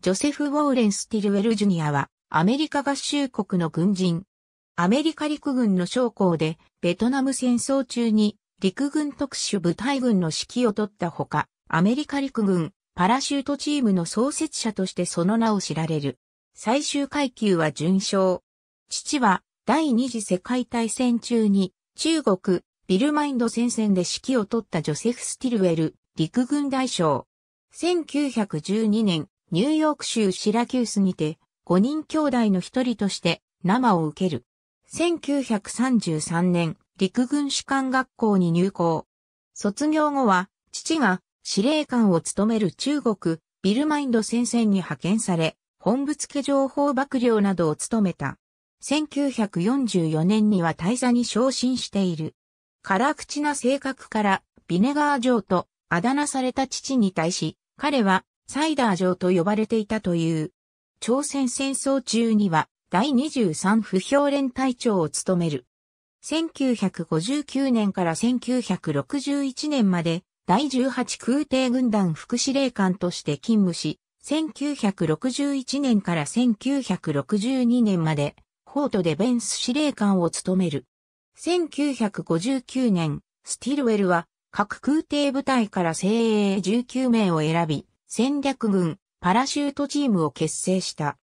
ジョセフ・ウォーレン・スティルウェル・ジュニアは、アメリカ合衆国の軍人。アメリカ陸軍の将校で、ベトナム戦争中に、陸軍特殊部隊軍の指揮を取ったほか、アメリカ陸軍、パラシュートチームの創設者としてその名を知られる。最終階級は順将。父は、第二次世界大戦中に、中国、ビルマインド戦線で指揮を取ったジョセフ・スティルウェル、陸軍大将。1912年、ニューヨーク州シラキュースにて、5人兄弟の一人として生を受ける。1933年、陸軍士官学校に入校。卒業後は、父が司令官を務める中国、ビルマインド戦線に派遣され、本部付情報幕僚などを務めた。1944年には大佐に昇進している。辛口な性格から、ビネガー城とあだ名された父に対し、彼はサイダー城と呼ばれていたという。朝鮮戦争中には第23不評連隊長を務める。1959年から1961年まで第18空挺軍団副司令官として勤務し、1961年から1962年まで、ートデベンス司令官を務める。1959年、スティルウェルは各空挺部隊から精鋭19名を選び、戦略軍、パラシュートチームを結成した。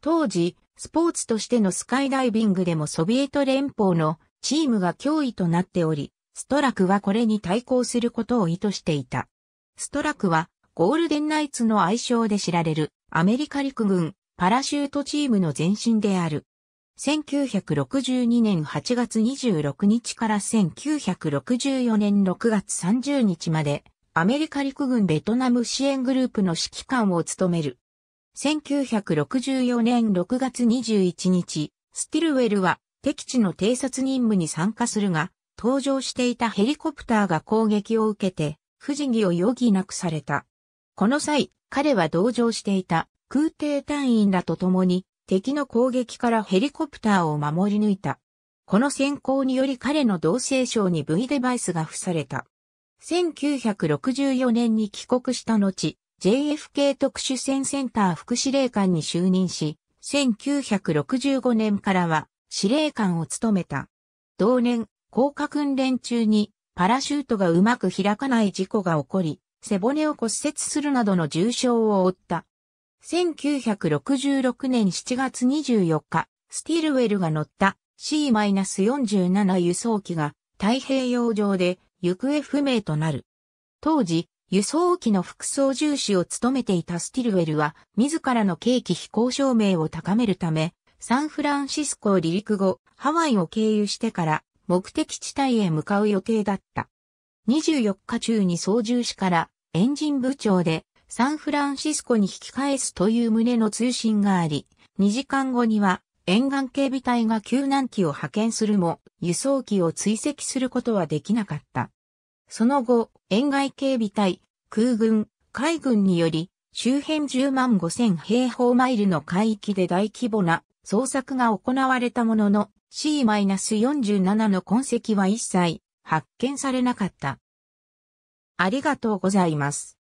当時、スポーツとしてのスカイダイビングでもソビエト連邦のチームが脅威となっており、ストラクはこれに対抗することを意図していた。ストラクはゴールデンナイツの愛称で知られるアメリカ陸軍パラシュートチームの前身である。1962年8月26日から1964年6月30日までアメリカ陸軍ベトナム支援グループの指揮官を務める。1964年6月21日、スティルウェルは敵地の偵察任務に参加するが、搭乗していたヘリコプターが攻撃を受けて、不時着を余儀なくされた。この際、彼は同乗していた空挺隊員らと共に敵の攻撃からヘリコプターを守り抜いた。この先行により彼の同性症に V デバイスが付された。1964年に帰国した後、JFK 特殊戦センター副司令官に就任し、1965年からは司令官を務めた。同年、降下訓練中にパラシュートがうまく開かない事故が起こり、背骨を骨折するなどの重傷を負った。1966年7月24日、スティルウェルが乗った C-47 輸送機が太平洋上で行方不明となる。当時、輸送機の副操縦士を務めていたスティルウェルは、自らの景気飛行証明を高めるため、サンフランシスコを離陸後、ハワイを経由してから、目的地帯へ向かう予定だった。24日中に操縦士からエンジン部長でサンフランシスコに引き返すという旨の通信があり、2時間後には沿岸警備隊が救難機を派遣するも、輸送機を追跡することはできなかった。その後、沿外警備隊、空軍、海軍により、周辺10万5千平方マイルの海域で大規模な捜索が行われたものの C-47 の痕跡は一切発見されなかった。ありがとうございます。